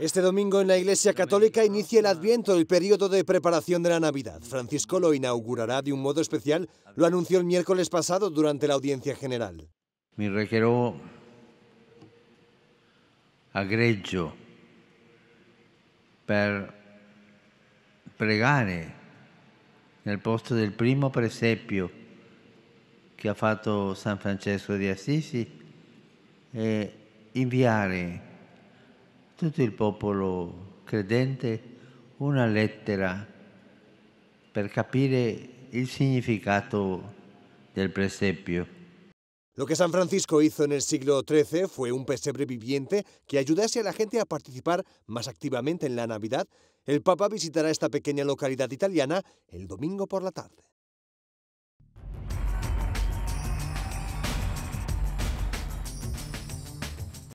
Este domingo en la Iglesia Católica inicia el Adviento, el periodo de preparación de la Navidad. Francisco lo inaugurará de un modo especial, lo anunció el miércoles pasado durante la audiencia general. Mi requeró ...para... per ...en el posto del primo presepio ...que ha fatto San Francesco de Assisi e inviare popolo credente una lettera per capire el significado del presepio. Lo que San Francisco hizo en el siglo XIII fue un pesebre viviente que ayudase a la gente a participar más activamente en la Navidad. El Papa visitará esta pequeña localidad italiana el domingo por la tarde.